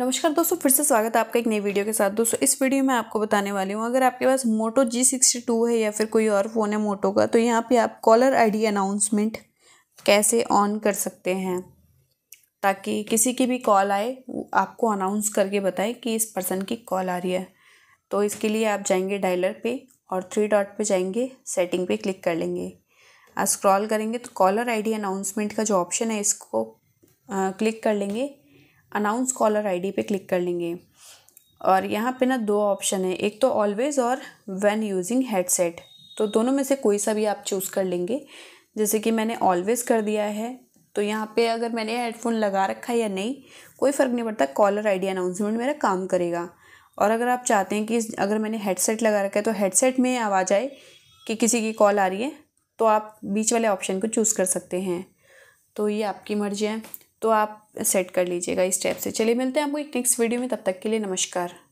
नमस्कार दोस्तों फिर से स्वागत है आपका एक नई वीडियो के साथ दोस्तों इस वीडियो में आपको बताने वाली हूँ अगर आपके पास मोटो जी सिक्सटी टू है या फिर कोई और फ़ोन है मोटो का तो यहाँ पे आप कॉलर आईडी अनाउंसमेंट कैसे ऑन कर सकते हैं ताकि किसी की भी कॉल आए आपको अनाउंस करके बताए कि इस पर्सन की कॉल आ रही है तो इसके लिए आप जाएंगे डायलर पर और थ्री डॉट पर जाएंगे सेटिंग पे क्लिक कर लेंगे स्क्रॉल करेंगे तो कॉलर आई अनाउंसमेंट का जो ऑप्शन है इसको आ, क्लिक कर लेंगे अनाउंस कॉलर आईडी पे क्लिक कर लेंगे और यहाँ पे ना दो ऑप्शन है एक तो ऑलवेज़ और व्हेन यूजिंग हेडसेट तो दोनों में से कोई सा भी आप चूज़ कर लेंगे जैसे कि मैंने ऑलवेज़ कर दिया है तो यहाँ पे अगर मैंने हेडफोन लगा रखा है या नहीं कोई फ़र्क नहीं पड़ता कॉलर आईडी अनाउंसमेंट मेरा काम करेगा और अगर आप चाहते हैं कि अगर मैंने हेडसेट लगा रखा है तो हेडसेट में आवाज़ आए कि किसी की कॉल आ रही है तो आप बीच वाले ऑप्शन को चूज़ कर सकते हैं तो ये आपकी मर्ज़ी है तो आप सेट कर लीजिएगा इस स्टेप से चलिए मिलते हैं आपको एक नेक्स्ट वीडियो में तब तक के लिए नमस्कार